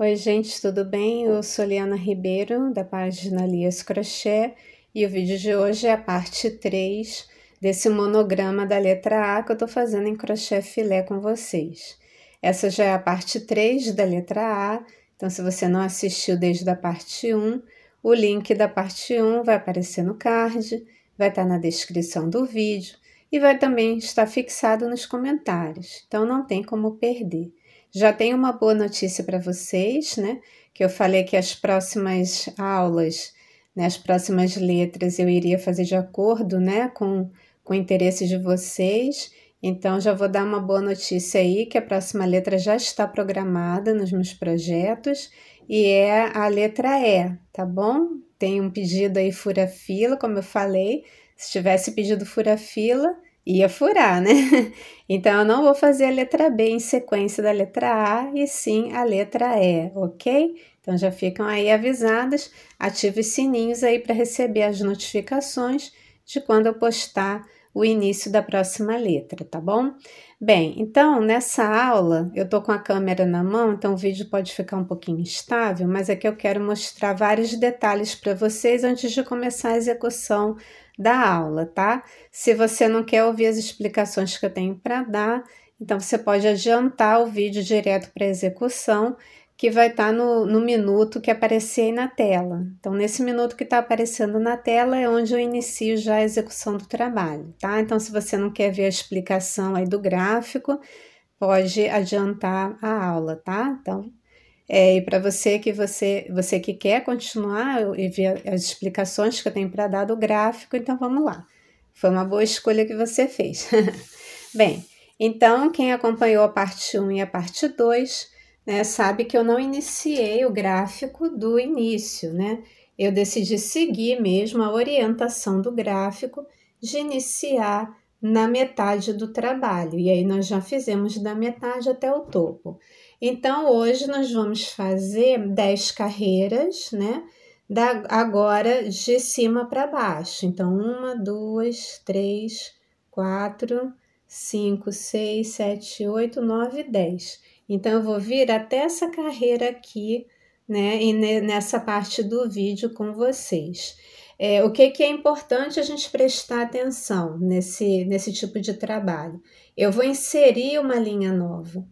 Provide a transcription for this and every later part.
Oi, gente, tudo bem? Eu sou Liana Ribeiro, da página Lias Crochê, e o vídeo de hoje é a parte 3 desse monograma da letra A que eu tô fazendo em crochê filé com vocês. Essa já é a parte 3 da letra A, então se você não assistiu desde a parte 1, o link da parte 1 vai aparecer no card, vai estar tá na descrição do vídeo e vai também estar fixado nos comentários, então não tem como perder. Já tenho uma boa notícia para vocês, né? Que eu falei que as próximas aulas, né, as próximas letras eu iria fazer de acordo, né, com, com o interesse de vocês. Então já vou dar uma boa notícia aí que a próxima letra já está programada nos meus projetos e é a letra E, tá bom? Tem um pedido aí fura fila, como eu falei. Se tivesse pedido fura fila, ia furar, né? Então eu não vou fazer a letra B em sequência da letra A e sim a letra E, ok? Então já ficam aí avisadas, ative os sininhos aí para receber as notificações de quando eu postar o início da próxima letra, tá bom? Bem, então nessa aula eu tô com a câmera na mão, então o vídeo pode ficar um pouquinho instável, mas aqui é eu quero mostrar vários detalhes para vocês antes de começar a execução da aula, tá? Se você não quer ouvir as explicações que eu tenho para dar, então você pode adiantar o vídeo direto para execução, que vai estar tá no, no minuto que aparecer aí na tela. Então, nesse minuto que está aparecendo na tela é onde eu inicio já a execução do trabalho, tá? Então, se você não quer ver a explicação aí do gráfico, pode adiantar a aula, tá? Então, é, e para você que você, você que quer continuar e ver as explicações que eu tenho para dar do gráfico, então vamos lá. Foi uma boa escolha que você fez. Bem, então quem acompanhou a parte 1 e a parte 2 né, sabe que eu não iniciei o gráfico do início, né? Eu decidi seguir mesmo a orientação do gráfico de iniciar na metade do trabalho. E aí nós já fizemos da metade até o topo. Então, hoje nós vamos fazer 10 carreiras, né? Da, agora de cima para baixo. Então, uma, duas, três, quatro, cinco, seis, sete, oito, nove, dez. Então, eu vou vir até essa carreira aqui, né? E nessa parte do vídeo com vocês. É, o que, que é importante a gente prestar atenção nesse, nesse tipo de trabalho? Eu vou inserir uma linha nova.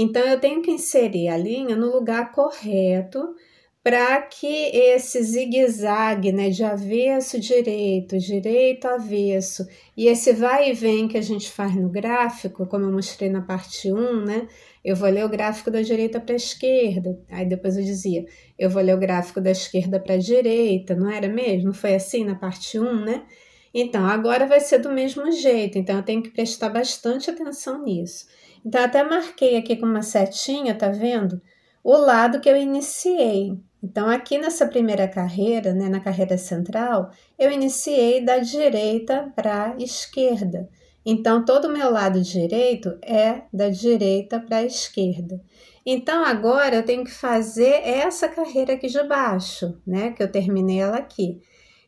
Então, eu tenho que inserir a linha no lugar correto para que esse zigue-zague né, de avesso direito, direito avesso, e esse vai e vem que a gente faz no gráfico, como eu mostrei na parte 1, né? Eu vou ler o gráfico da direita para a esquerda. Aí depois eu dizia, eu vou ler o gráfico da esquerda para a direita, não era mesmo? Foi assim na parte 1, né? Então, agora vai ser do mesmo jeito, então eu tenho que prestar bastante atenção nisso. Então, até marquei aqui com uma setinha, tá vendo? O lado que eu iniciei. Então, aqui nessa primeira carreira, né, na carreira central, eu iniciei da direita para a esquerda. Então, todo o meu lado direito é da direita para a esquerda. Então, agora eu tenho que fazer essa carreira aqui de baixo, né? Que eu terminei ela aqui.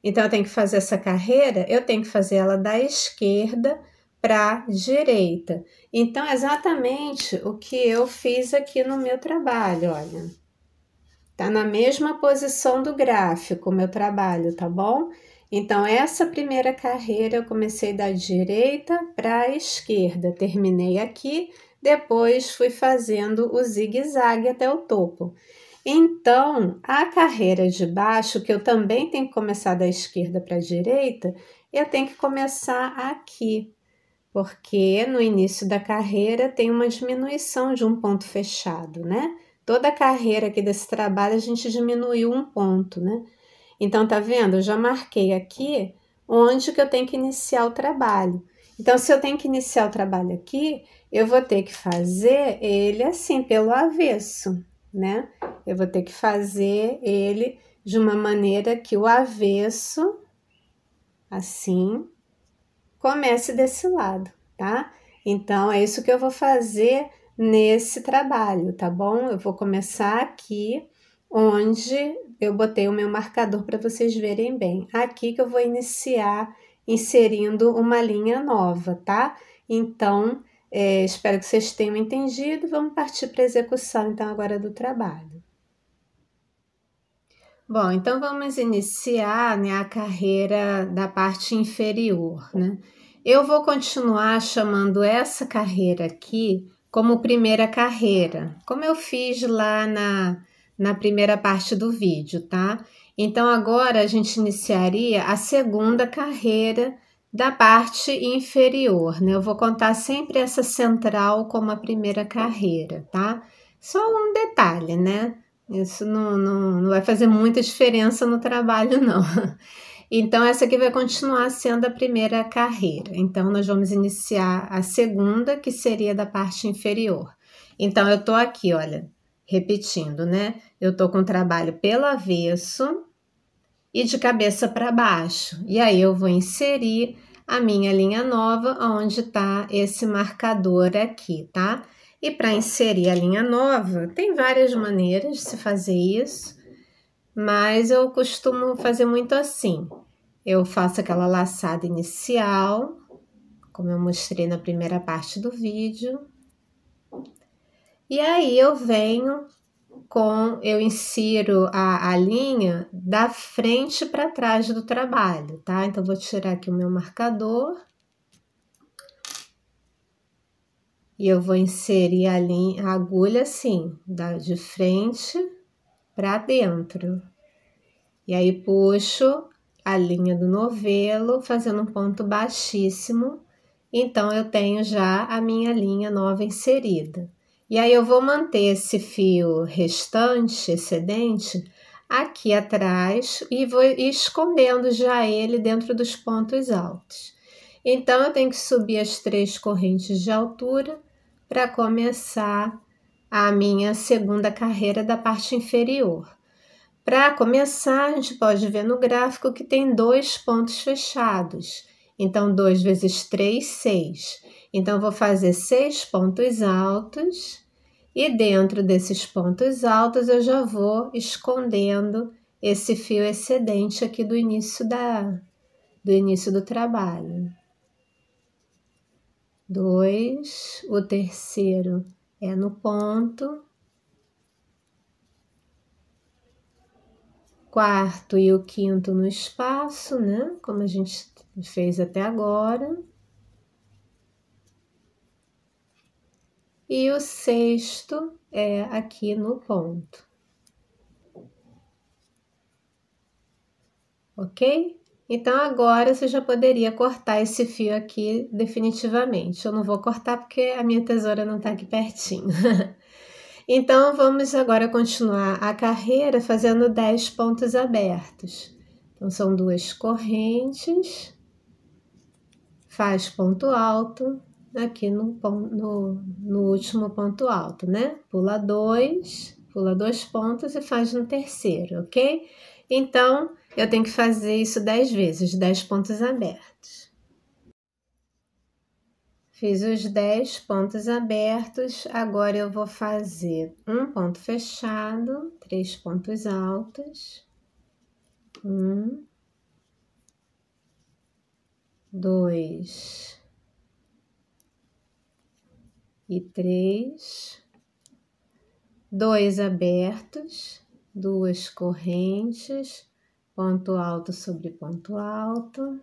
Então, eu tenho que fazer essa carreira, eu tenho que fazer ela da esquerda para direita. Então, é exatamente o que eu fiz aqui no meu trabalho, olha. Tá na mesma posição do gráfico o meu trabalho, tá bom? Então, essa primeira carreira eu comecei da direita para a esquerda, terminei aqui, depois fui fazendo o zigue-zague até o topo. Então, a carreira de baixo, que eu também tenho que começar da esquerda para a direita, eu tenho que começar aqui, porque no início da carreira tem uma diminuição de um ponto fechado, né? Toda a carreira aqui desse trabalho a gente diminuiu um ponto, né? Então, tá vendo? Eu já marquei aqui onde que eu tenho que iniciar o trabalho. Então, se eu tenho que iniciar o trabalho aqui, eu vou ter que fazer ele assim, pelo avesso, né? Eu vou ter que fazer ele de uma maneira que o avesso, assim, comece desse lado, tá? Então, é isso que eu vou fazer nesse trabalho, tá bom? Eu vou começar aqui onde eu botei o meu marcador para vocês verem bem. Aqui que eu vou iniciar inserindo uma linha nova, tá? Então, é, espero que vocês tenham entendido. Vamos partir para a execução, então, agora do trabalho. Bom, então vamos iniciar né, a carreira da parte inferior. Né? Eu vou continuar chamando essa carreira aqui como primeira carreira, como eu fiz lá na, na primeira parte do vídeo, tá? Então agora a gente iniciaria a segunda carreira da parte inferior, né? Eu vou contar sempre essa central como a primeira carreira, tá? Só um detalhe, né? Isso não, não, não vai fazer muita diferença no trabalho, não. Então, essa aqui vai continuar sendo a primeira carreira. Então, nós vamos iniciar a segunda, que seria da parte inferior. Então, eu tô aqui, olha, repetindo, né? Eu tô com o trabalho pelo avesso e de cabeça para baixo. E aí, eu vou inserir a minha linha nova, onde tá esse marcador aqui, tá? Tá? E para inserir a linha nova, tem várias maneiras de se fazer isso, mas eu costumo fazer muito assim. Eu faço aquela laçada inicial, como eu mostrei na primeira parte do vídeo. E aí eu venho com, eu insiro a, a linha da frente para trás do trabalho, tá? Então, vou tirar aqui o meu marcador E eu vou inserir a, linha, a agulha assim, da, de frente para dentro. E aí puxo a linha do novelo, fazendo um ponto baixíssimo. Então, eu tenho já a minha linha nova inserida. E aí, eu vou manter esse fio restante, excedente, aqui atrás e vou escondendo já ele dentro dos pontos altos. Então, eu tenho que subir as três correntes de altura para começar a minha segunda carreira da parte inferior. Para começar, a gente pode ver no gráfico que tem dois pontos fechados. Então, 2 vezes 3, 6. Então, vou fazer seis pontos altos e dentro desses pontos altos eu já vou escondendo esse fio excedente aqui do início da do início do trabalho dois, o terceiro é no ponto, quarto e o quinto no espaço, né? Como a gente fez até agora. E o sexto é aqui no ponto. Ok? Então agora você já poderia cortar esse fio aqui definitivamente. Eu não vou cortar porque a minha tesoura não está aqui pertinho. então vamos agora continuar a carreira fazendo 10 pontos abertos. Então são duas correntes, faz ponto alto aqui no, no, no último ponto alto, né? Pula dois, pula dois pontos e faz no terceiro, ok? Então eu tenho que fazer isso 10 vezes, 10 pontos abertos. Fiz os 10 pontos abertos, agora eu vou fazer um ponto fechado, três pontos altos. Um, dois e três, dois abertos, duas correntes ponto alto sobre ponto alto,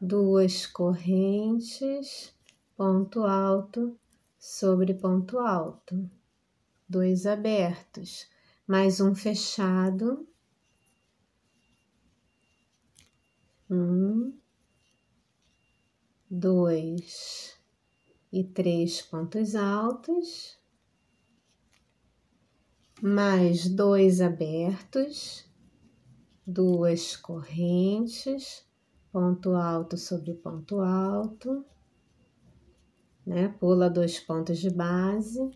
duas correntes, ponto alto sobre ponto alto, dois abertos, mais um fechado, um, dois e três pontos altos mais dois abertos, duas correntes, ponto alto sobre ponto alto, né? Pula dois pontos de base,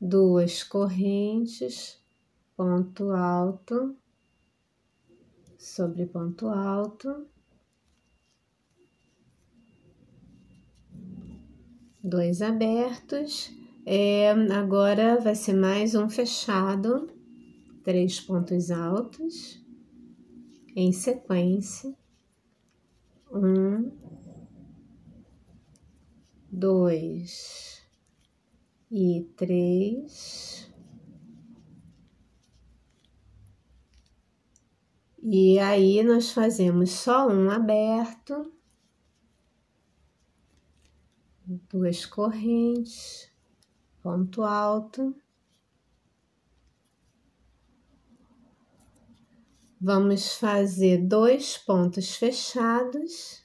duas correntes, ponto alto sobre ponto alto, dois abertos é, agora vai ser mais um fechado, três pontos altos em sequência. Um, dois e três. E aí nós fazemos só um aberto, duas correntes ponto alto. Vamos fazer dois pontos fechados,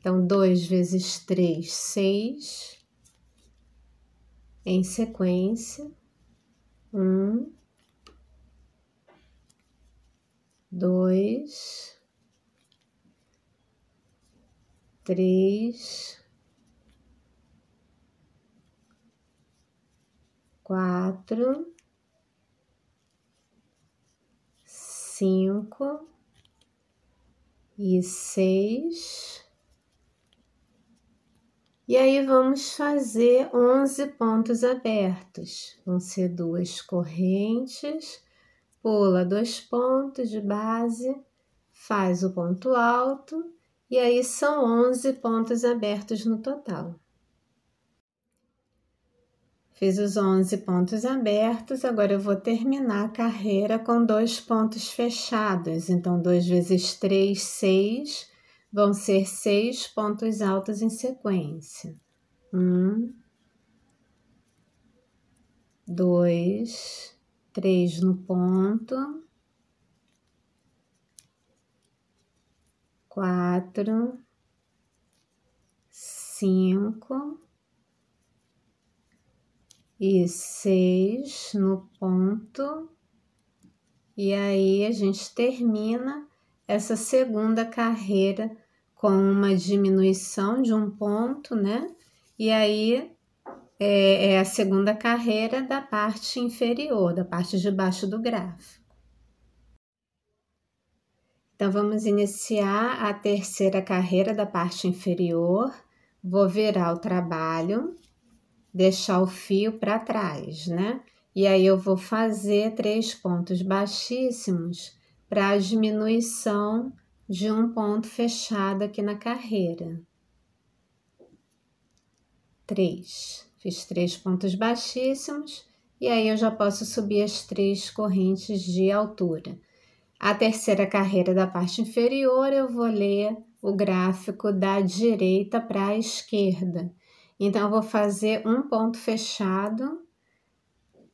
então dois vezes três, seis, em sequência, um, dois, três. quatro, cinco e seis. E aí vamos fazer onze pontos abertos. Vão ser duas correntes, pula dois pontos de base, faz o ponto alto, e aí são onze pontos abertos no total. Fiz os 11 pontos abertos, agora eu vou terminar a carreira com dois pontos fechados. Então, 2 vezes 3, 6, vão ser seis pontos altos em sequência. 1, 2, 3 no ponto, 4, 5 e seis no ponto. E aí a gente termina essa segunda carreira com uma diminuição de um ponto, né? E aí é, é a segunda carreira da parte inferior, da parte de baixo do gráfico. Então vamos iniciar a terceira carreira da parte inferior. Vou virar o trabalho deixar o fio para trás, né? E aí eu vou fazer três pontos baixíssimos para a diminuição de um ponto fechado aqui na carreira. Três. Fiz três pontos baixíssimos e aí eu já posso subir as três correntes de altura. A terceira carreira da parte inferior eu vou ler o gráfico da direita para a esquerda. Então, eu vou fazer um ponto fechado,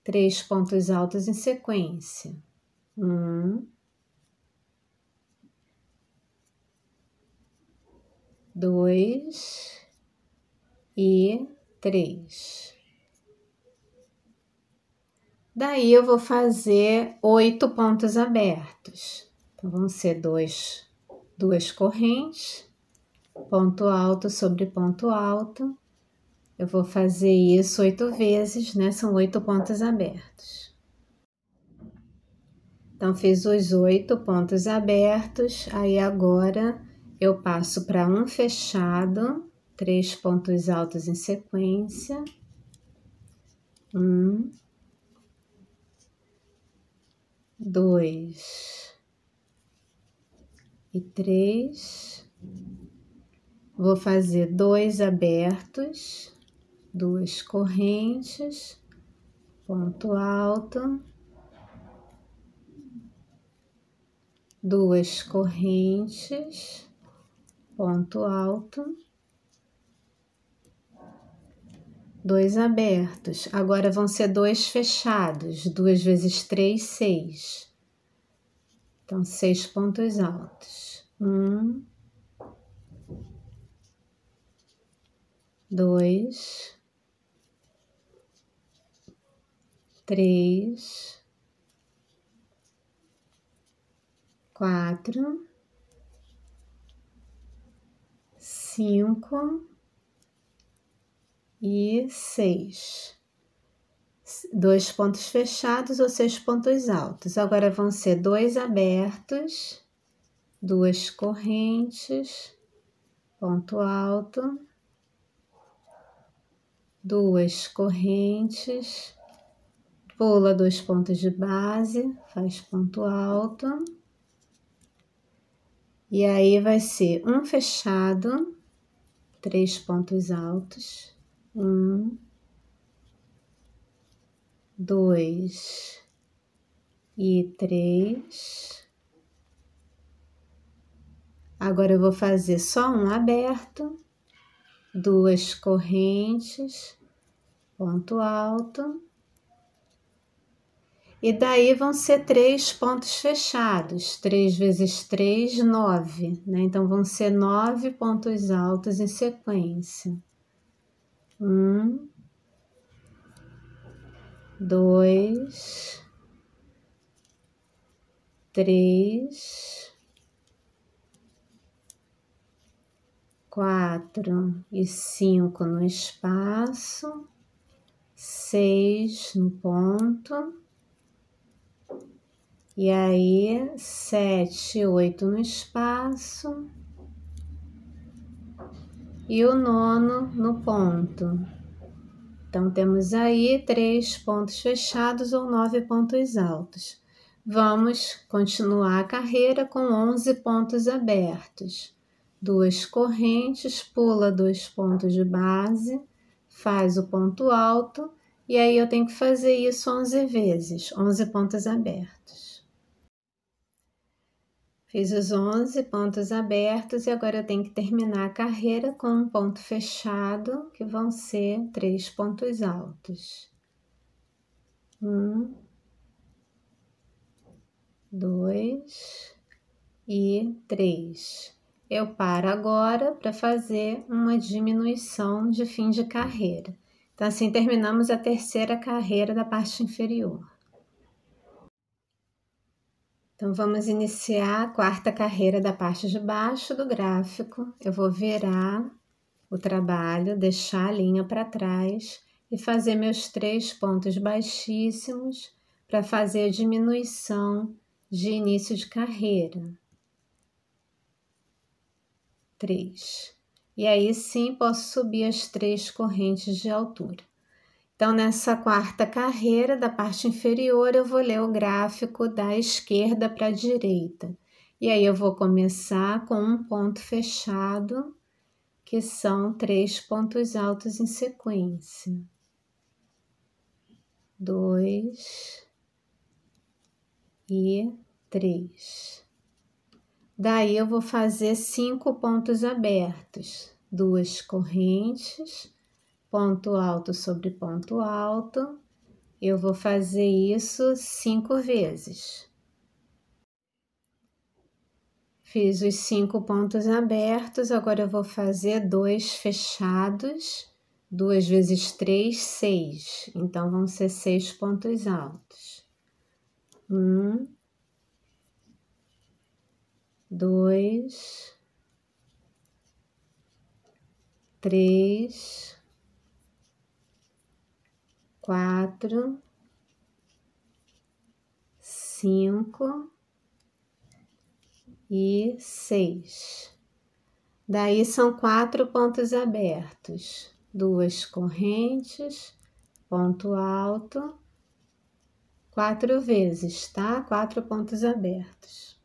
três pontos altos em sequência. Um, dois e três. Daí, eu vou fazer oito pontos abertos. Então, vão ser dois, duas correntes, ponto alto sobre ponto alto eu vou fazer isso oito vezes, né? São oito pontos abertos. Então, fiz os oito pontos abertos, aí agora eu passo para um fechado, três pontos altos em sequência. Um, dois e três. Vou fazer dois abertos duas correntes, ponto alto, duas correntes, ponto alto, dois abertos. Agora vão ser dois fechados, duas vezes três, seis. Então, seis pontos altos. Um, dois, três, quatro, cinco e seis. Dois pontos fechados ou seis pontos altos. Agora vão ser dois abertos, duas correntes, ponto alto, duas correntes pula dois pontos de base, faz ponto alto. E aí vai ser um fechado, três pontos altos, um, dois e três. Agora eu vou fazer só um aberto, duas correntes, ponto alto e daí vão ser três pontos fechados. três vezes três, nove. Né? Então, vão ser nove pontos altos em sequência. Um, dois, três, quatro e cinco no espaço, seis no ponto e aí, sete, oito no espaço. E o nono no ponto. Então, temos aí três pontos fechados ou nove pontos altos. Vamos continuar a carreira com 11 pontos abertos. Duas correntes, pula dois pontos de base, faz o ponto alto, e aí eu tenho que fazer isso 11 vezes, 11 pontos abertos. Fiz os 11 pontos abertos e agora eu tenho que terminar a carreira com um ponto fechado, que vão ser três pontos altos. Um, dois e três. Eu paro agora para fazer uma diminuição de fim de carreira. Então, assim terminamos a terceira carreira da parte inferior. Então vamos iniciar a quarta carreira da parte de baixo do gráfico. Eu vou virar o trabalho, deixar a linha para trás e fazer meus três pontos baixíssimos para fazer a diminuição de início de carreira. Três. E aí sim posso subir as três correntes de altura. Então, nessa quarta carreira, da parte inferior, eu vou ler o gráfico da esquerda para a direita. E aí eu vou começar com um ponto fechado, que são três pontos altos em sequência. Dois e três. Daí eu vou fazer cinco pontos abertos, duas correntes ponto alto sobre ponto alto. Eu vou fazer isso cinco vezes. Fiz os cinco pontos abertos, agora eu vou fazer dois fechados, duas vezes três, seis. Então, vão ser seis pontos altos. Um, dois, três, quatro, cinco e seis. Daí são quatro pontos abertos, duas correntes, ponto alto, quatro vezes, tá? Quatro pontos abertos.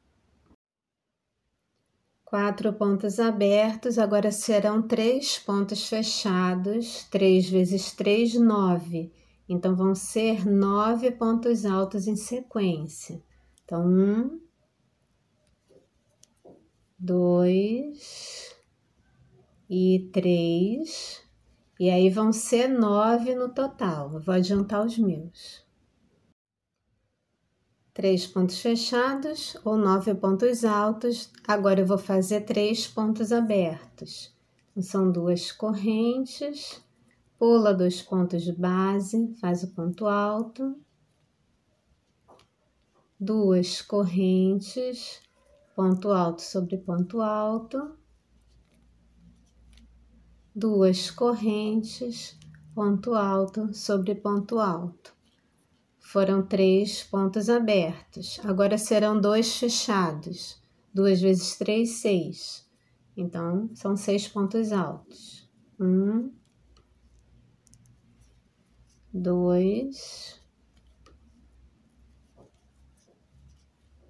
Quatro pontos abertos, agora serão três pontos fechados, três vezes três, nove então, vão ser nove pontos altos em sequência. Então, um, dois e três. E aí vão ser nove no total. Eu vou adiantar os meus. Três pontos fechados ou nove pontos altos. Agora eu vou fazer três pontos abertos. Então, são duas correntes Pula dois pontos de base, faz o ponto alto, duas correntes, ponto alto sobre ponto alto, duas correntes, ponto alto sobre ponto alto. Foram três pontos abertos, agora serão dois fechados. Duas vezes três, seis. Então, são seis pontos altos. Um, dois,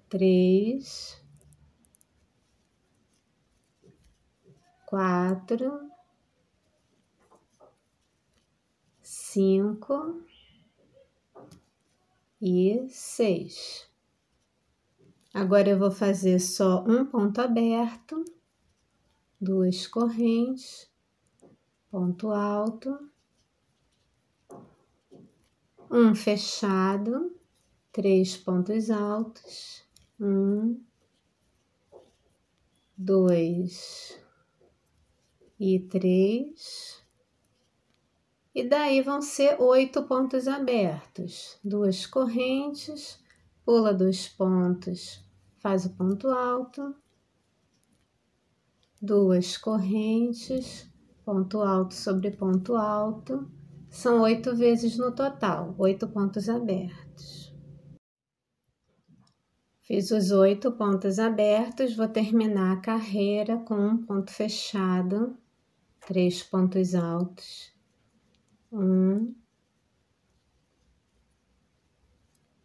três, quatro, cinco e seis. Agora eu vou fazer só um ponto aberto, duas correntes, ponto alto um fechado, três pontos altos, um, dois e três. E daí vão ser oito pontos abertos, duas correntes, pula dois pontos, faz o ponto alto, duas correntes, ponto alto sobre ponto alto são oito vezes no total, oito pontos abertos. Fiz os oito pontos abertos, vou terminar a carreira com um ponto fechado, três pontos altos. Um,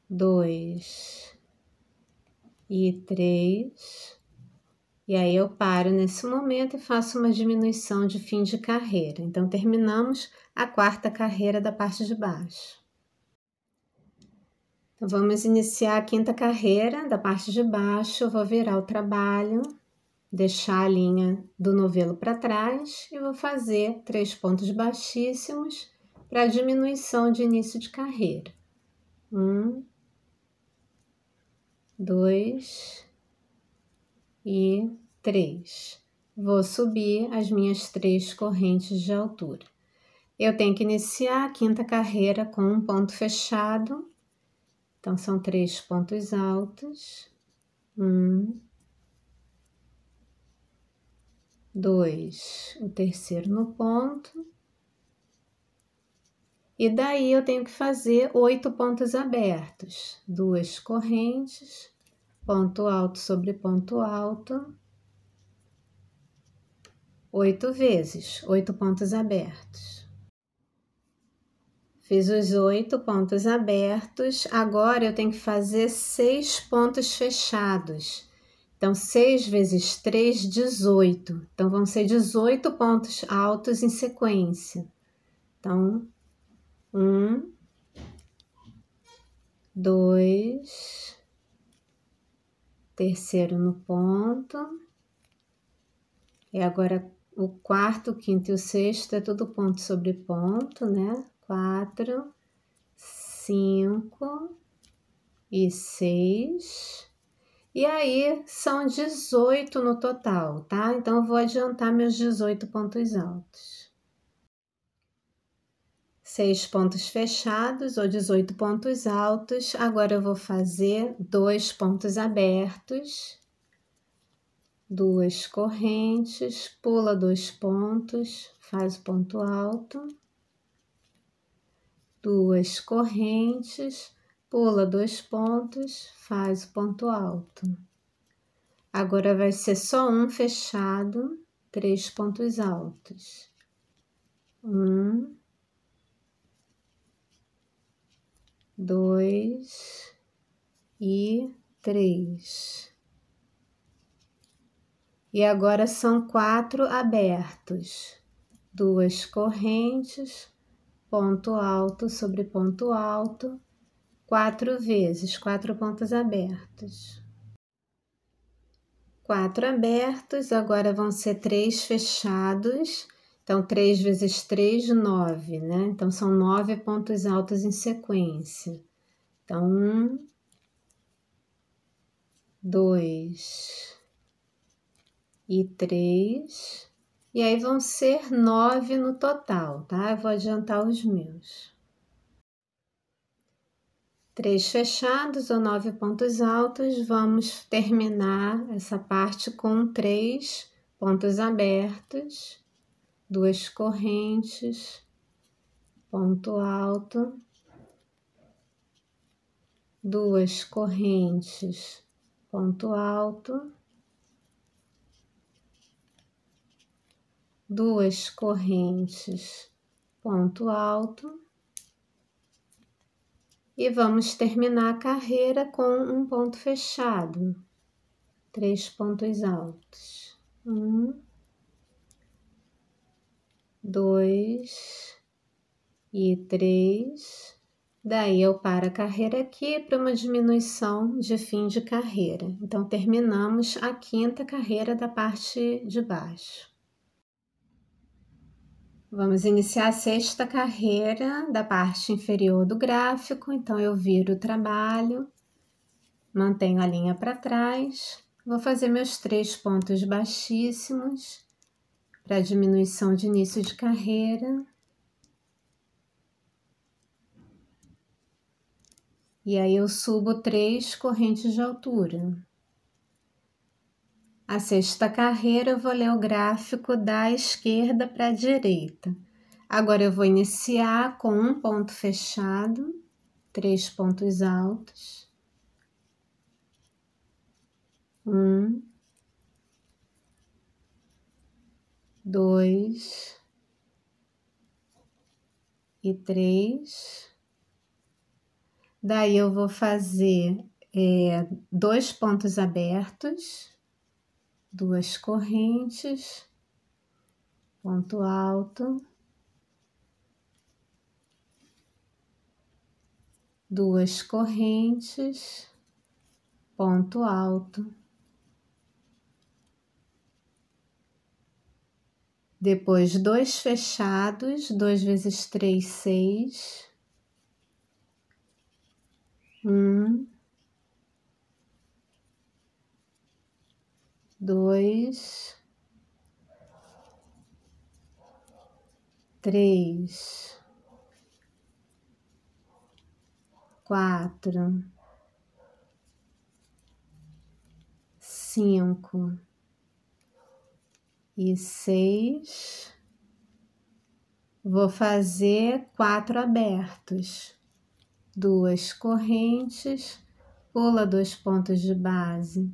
dois e três. E aí eu paro nesse momento e faço uma diminuição de fim de carreira. Então, terminamos a quarta carreira da parte de baixo. Então, vamos iniciar a quinta carreira da parte de baixo. Eu vou virar o trabalho, deixar a linha do novelo para trás e vou fazer três pontos baixíssimos para diminuição de início de carreira. Um, dois e três. Vou subir as minhas três correntes de altura. Eu tenho que iniciar a quinta carreira com um ponto fechado. Então, são três pontos altos. Um. Dois. O terceiro no ponto. E daí, eu tenho que fazer oito pontos abertos. Duas correntes. Ponto alto sobre ponto alto. Oito vezes. Oito pontos abertos. Fiz os oito pontos abertos, agora eu tenho que fazer seis pontos fechados. Então, seis vezes três 18. Então, vão ser 18 pontos altos em sequência. Então, um, dois, terceiro no ponto. E agora o quarto, o quinto e o sexto é tudo ponto sobre ponto, né? quatro, cinco e seis. E aí são 18 no total, tá? Então eu vou adiantar meus 18 pontos altos. Seis pontos fechados ou 18 pontos altos. Agora eu vou fazer dois pontos abertos, duas correntes, pula dois pontos, faz o ponto alto duas correntes, pula dois pontos, faz o ponto alto. Agora vai ser só um fechado, três pontos altos. Um, dois e três. E agora são quatro abertos, duas correntes, ponto alto sobre ponto alto, quatro vezes, quatro pontas abertas. Quatro abertos, agora vão ser três fechados. Então, três vezes três, nove, né? Então, são nove pontos altos em sequência. Então, um, dois e três e aí vão ser nove no total, tá? Eu vou adiantar os meus. Três fechados ou nove pontos altos, vamos terminar essa parte com três pontos abertos, duas correntes, ponto alto, duas correntes, ponto alto duas correntes, ponto alto. E vamos terminar a carreira com um ponto fechado, três pontos altos. Um, dois e três. Daí eu paro a carreira aqui para uma diminuição de fim de carreira. Então, terminamos a quinta carreira da parte de baixo. Vamos iniciar a sexta carreira da parte inferior do gráfico, então eu viro o trabalho, mantenho a linha para trás, vou fazer meus três pontos baixíssimos para diminuição de início de carreira. E aí eu subo três correntes de altura. A sexta carreira, eu vou ler o gráfico da esquerda para a direita. Agora, eu vou iniciar com um ponto fechado, três pontos altos. Um, dois e três. Daí, eu vou fazer é, dois pontos abertos duas correntes, ponto alto, duas correntes, ponto alto. Depois, dois fechados, dois vezes três, seis. Um, dois, três, quatro, cinco e seis. Vou fazer quatro abertos, duas correntes, pula dois pontos de base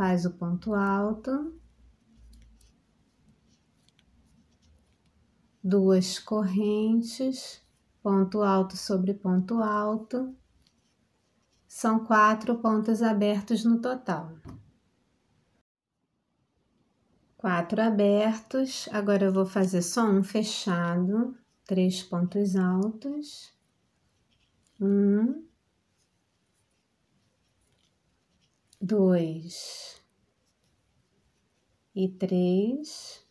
faz o ponto alto, duas correntes, ponto alto sobre ponto alto, são quatro pontos abertos no total. Quatro abertos, agora eu vou fazer só um fechado, três pontos altos, um, dois e três.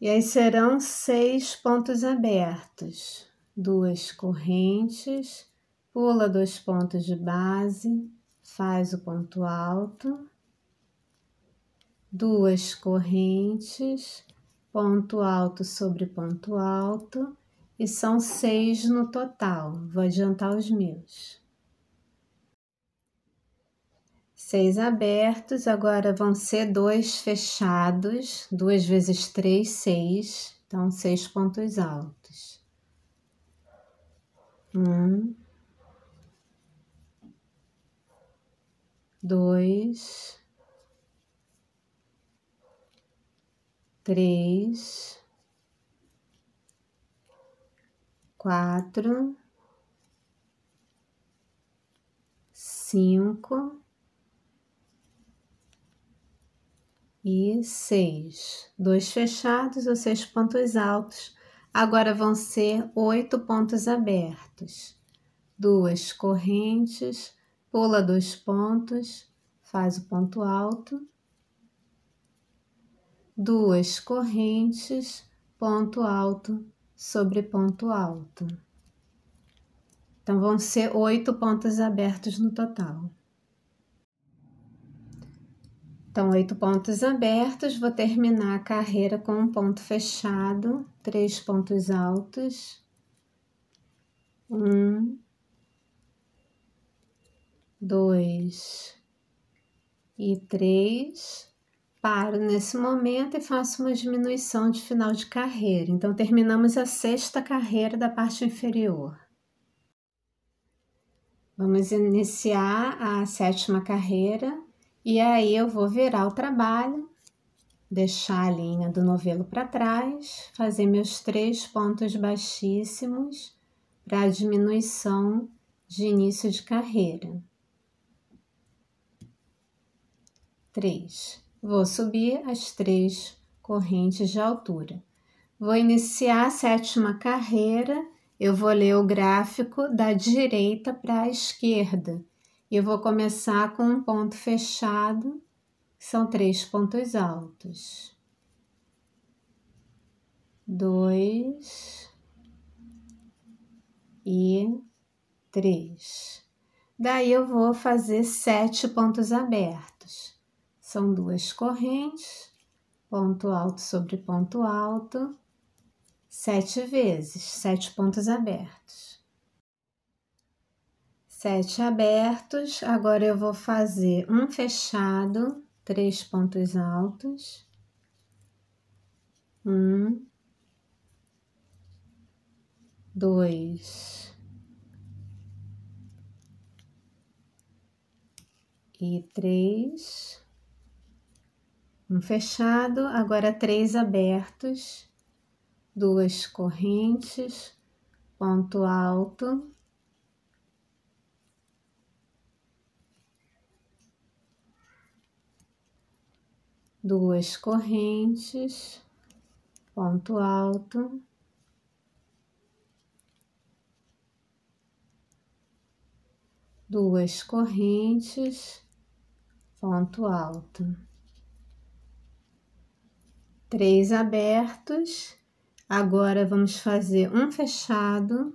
E aí serão seis pontos abertos, duas correntes, pula dois pontos de base, faz o ponto alto, duas correntes, ponto alto sobre ponto alto, e são seis no total. Vou adiantar os meus. Seis abertos, agora vão ser dois fechados, duas vezes três, seis, então seis pontos altos. Um, dois, três, quatro, cinco e 6. Dois fechados ou seis pontos altos. Agora vão ser oito pontos abertos. Duas correntes, pula dois pontos, faz o ponto alto. Duas correntes, ponto alto sobre ponto alto. Então, vão ser oito pontos abertos no total. Então, oito pontos abertos, vou terminar a carreira com um ponto fechado, três pontos altos. Um, dois e três. Paro nesse momento e faço uma diminuição de final de carreira. Então, terminamos a sexta carreira da parte inferior. Vamos iniciar a sétima carreira e aí eu vou virar o trabalho, deixar a linha do novelo para trás, fazer meus três pontos baixíssimos para diminuição de início de carreira. Três. Vou subir as três correntes de altura. Vou iniciar a sétima carreira, eu vou ler o gráfico da direita para a esquerda eu vou começar com um ponto fechado, são três pontos altos. Dois e três. Daí eu vou fazer sete pontos abertos. São duas correntes, ponto alto sobre ponto alto, sete vezes, sete pontos abertos. Sete abertos, agora eu vou fazer um fechado, três pontos altos. Um, dois e três. Um fechado, agora três abertos, duas correntes, ponto alto duas correntes, ponto alto. Duas correntes, ponto alto. Três abertos. Agora vamos fazer um fechado.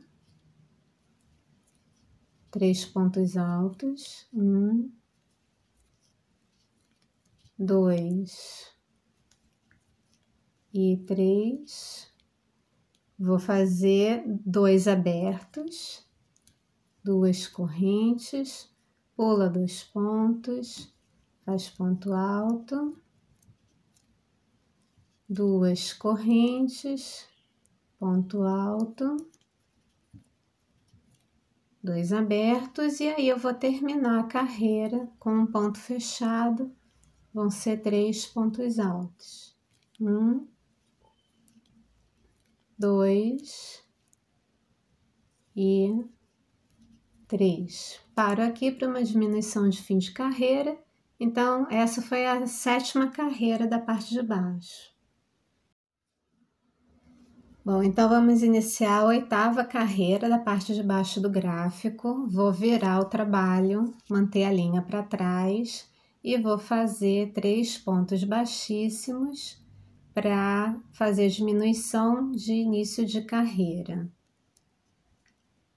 Três pontos altos. Um, dois e três. Vou fazer dois abertos, duas correntes, pula dois pontos, faz ponto alto, duas correntes, ponto alto, dois abertos, e aí eu vou terminar a carreira com um ponto fechado vão ser três pontos altos. Um, dois e três. Paro aqui para uma diminuição de fim de carreira. Então, essa foi a sétima carreira da parte de baixo. Bom, então vamos iniciar a oitava carreira da parte de baixo do gráfico. Vou virar o trabalho, manter a linha para trás e vou fazer três pontos baixíssimos para fazer diminuição de início de carreira.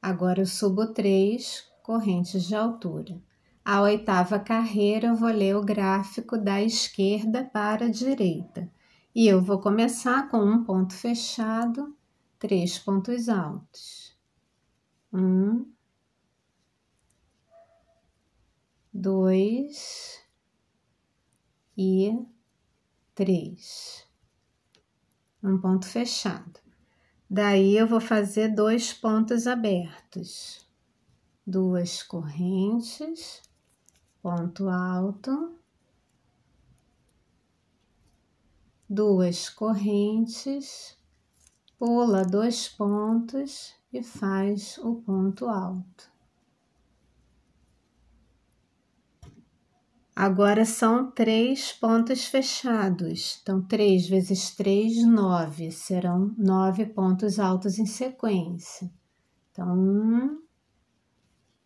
Agora eu subo três correntes de altura. A oitava carreira eu vou ler o gráfico da esquerda para a direita. E eu vou começar com um ponto fechado, três pontos altos. Um, dois, e três. Um ponto fechado. Daí, eu vou fazer dois pontos abertos, duas correntes, ponto alto, duas correntes, pula dois pontos e faz o ponto alto. Agora são três pontos fechados. Então, três vezes três, nove Serão nove pontos altos em sequência. Então, um,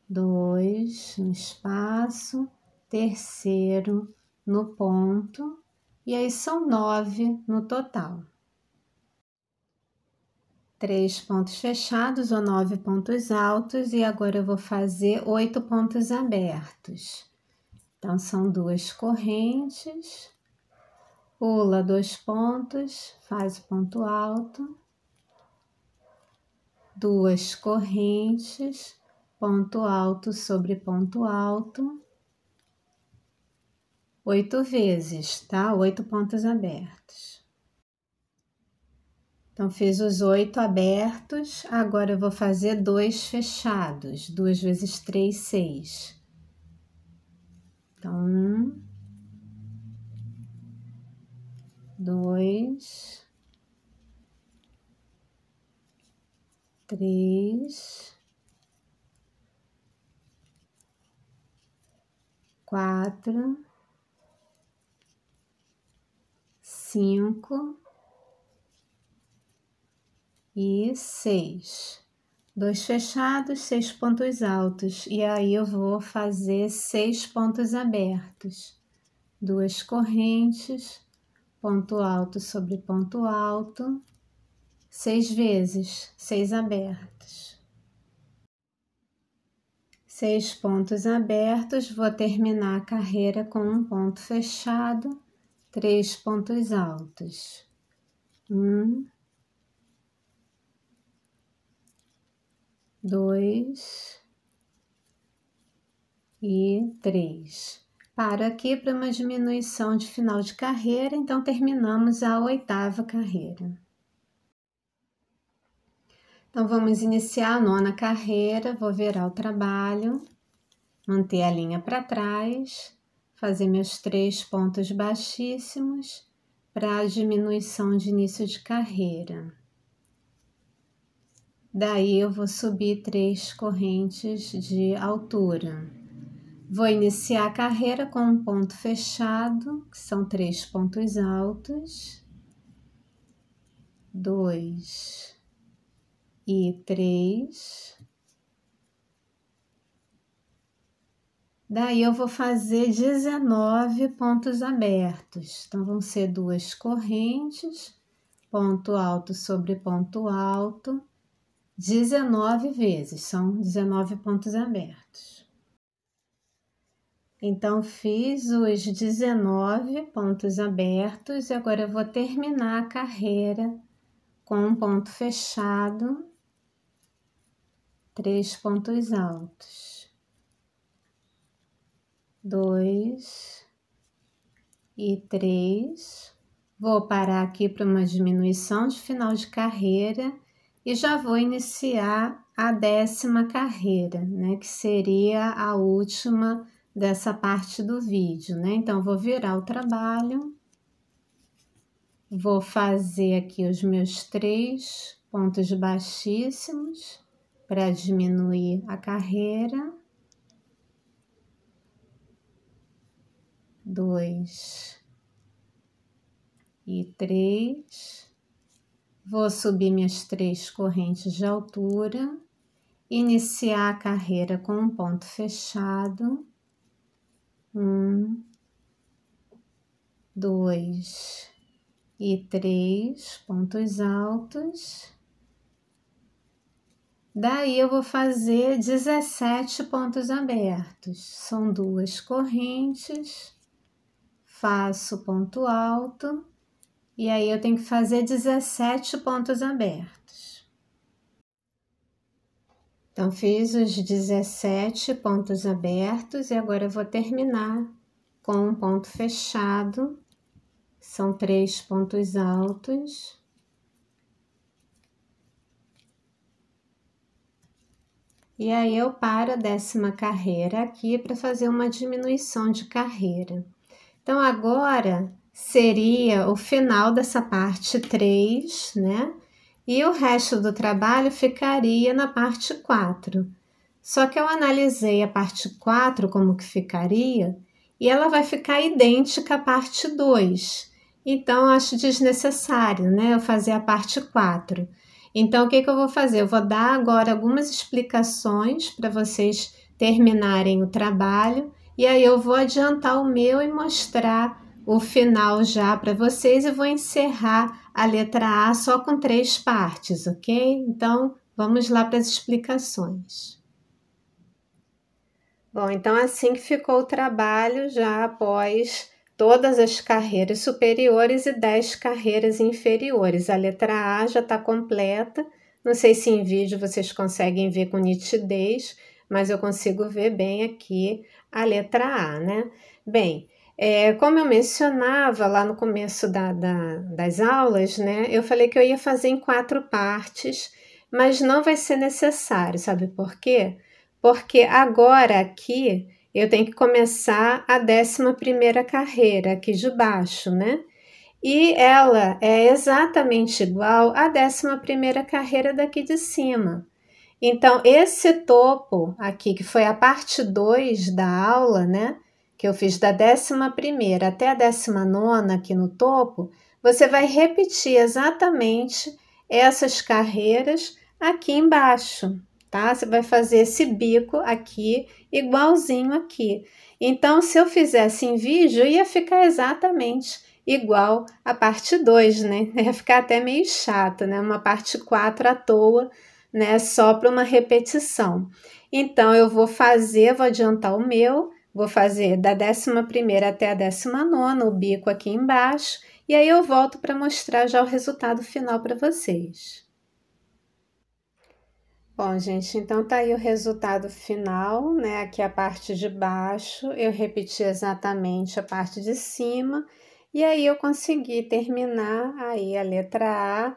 dois, no espaço, terceiro no ponto, e aí são nove no total. Três pontos fechados ou nove pontos altos, e agora eu vou fazer oito pontos abertos. Então, são duas correntes, pula dois pontos, faz o ponto alto, duas correntes, ponto alto sobre ponto alto, oito vezes, tá? Oito pontos abertos. Então, fiz os oito abertos, agora eu vou fazer dois fechados, duas vezes três, seis. Então, um, dois, três, quatro, cinco e seis dois fechados, seis pontos altos, e aí eu vou fazer seis pontos abertos, duas correntes, ponto alto sobre ponto alto, seis vezes, seis abertos. Seis pontos abertos, vou terminar a carreira com um ponto fechado, três pontos altos. Um, dois e três. Para aqui para uma diminuição de final de carreira, então terminamos a oitava carreira. Então, vamos iniciar a nona carreira, vou virar o trabalho, manter a linha para trás, fazer meus três pontos baixíssimos para a diminuição de início de carreira. Daí eu vou subir três correntes de altura. Vou iniciar a carreira com um ponto fechado, que são três pontos altos. Dois e três. Daí eu vou fazer 19 pontos abertos. Então, vão ser duas correntes, ponto alto sobre ponto alto 19 vezes, são 19 pontos abertos. Então, fiz os 19 pontos abertos e agora eu vou terminar a carreira com um ponto fechado, três pontos altos, dois e três. Vou parar aqui para uma diminuição de final de carreira e já vou iniciar a décima carreira, né, que seria a última dessa parte do vídeo, né? Então, vou virar o trabalho, vou fazer aqui os meus três pontos baixíssimos para diminuir a carreira. Dois e três. Vou subir minhas três correntes de altura, iniciar a carreira com um ponto fechado. Um, dois e três pontos altos. Daí eu vou fazer 17 pontos abertos. São duas correntes. Faço ponto alto e aí eu tenho que fazer 17 pontos abertos. Então, fiz os 17 pontos abertos e agora eu vou terminar com um ponto fechado. São três pontos altos. E aí eu paro a décima carreira aqui para fazer uma diminuição de carreira. Então, agora seria o final dessa parte 3, né? E o resto do trabalho ficaria na parte 4. Só que eu analisei a parte 4 como que ficaria e ela vai ficar idêntica à parte 2. Então, acho desnecessário, né? Eu fazer a parte 4. Então, o que, que eu vou fazer? Eu vou dar agora algumas explicações para vocês terminarem o trabalho e aí eu vou adiantar o meu e mostrar o final já para vocês e vou encerrar a letra A só com três partes, ok? Então, vamos lá para as explicações. Bom, então assim que ficou o trabalho já após todas as carreiras superiores e dez carreiras inferiores. A letra A já está completa. Não sei se em vídeo vocês conseguem ver com nitidez, mas eu consigo ver bem aqui a letra A, né? Bem, é, como eu mencionava lá no começo da, da, das aulas, né, eu falei que eu ia fazer em quatro partes, mas não vai ser necessário, sabe por quê? Porque agora aqui eu tenho que começar a 11 carreira, aqui de baixo, né? E ela é exatamente igual à 11 carreira daqui de cima. Então, esse topo aqui, que foi a parte 2 da aula, né? que eu fiz da décima primeira até a décima nona aqui no topo, você vai repetir exatamente essas carreiras aqui embaixo, tá? Você vai fazer esse bico aqui igualzinho aqui. Então, se eu fizesse em vídeo, ia ficar exatamente igual a parte 2, né? Ia ficar até meio chato, né? Uma parte 4 à toa, né? Só para uma repetição. Então, eu vou fazer, vou adiantar o meu Vou fazer da 11 até a 19 o bico aqui embaixo e aí eu volto para mostrar já o resultado final para vocês. Bom, gente, então tá aí o resultado final, né? Aqui a parte de baixo, eu repeti exatamente a parte de cima e aí eu consegui terminar aí a letra A,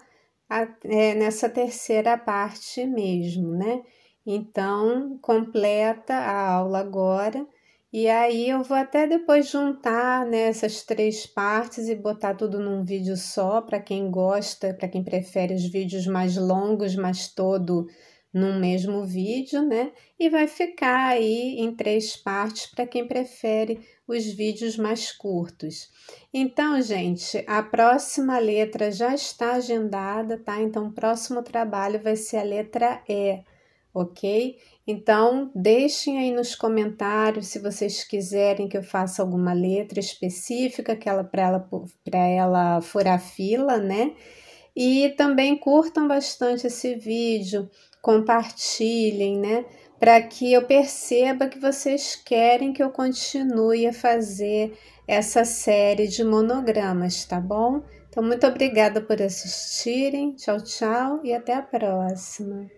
a é, nessa terceira parte mesmo, né? Então, completa a aula agora e aí eu vou até depois juntar né, essas três partes e botar tudo num vídeo só para quem gosta, para quem prefere os vídeos mais longos, mas todo num mesmo vídeo, né? E vai ficar aí em três partes para quem prefere os vídeos mais curtos. Então, gente, a próxima letra já está agendada, tá? Então, o próximo trabalho vai ser a letra E, ok? Então, deixem aí nos comentários se vocês quiserem que eu faça alguma letra específica que ela para ela para ela furar fila, né? E também curtam bastante esse vídeo, compartilhem, né? Para que eu perceba que vocês querem que eu continue a fazer essa série de monogramas, tá bom? Então, muito obrigada por assistirem. Tchau, tchau e até a próxima.